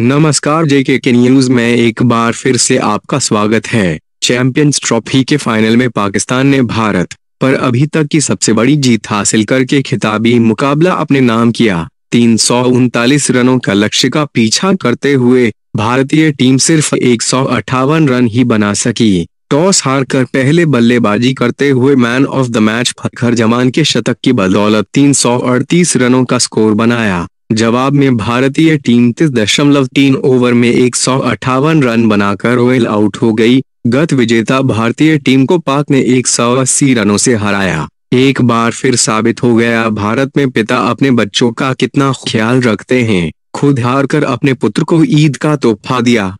नमस्कार जेके के न्यूज में एक बार फिर से आपका स्वागत है चैंपियंस ट्रॉफी के फाइनल में पाकिस्तान ने भारत पर अभी तक की सबसे बड़ी जीत हासिल करके खिताबी मुकाबला अपने नाम किया तीन रनों का लक्ष्य का पीछा करते हुए भारतीय टीम सिर्फ एक रन ही बना सकी टॉस हारकर पहले बल्लेबाजी करते हुए man of the match Fakhar Zaman के शतक की बदौलत तीन रनों का स्कोर बनाया जवाब में भारतीय टीम तीस दशमलव तीन ओवर में एक सौ अठावन रन बनाकर रोयल आउट हो गई गत विजेता भारतीय टीम को पाक ने एक सौ अस्सी रनों से हराया एक बार फिर साबित हो गया भारत में पिता अपने बच्चों का कितना ख्याल रखते हैं खुद हार कर अपने पुत्र को ईद का तोहफा दिया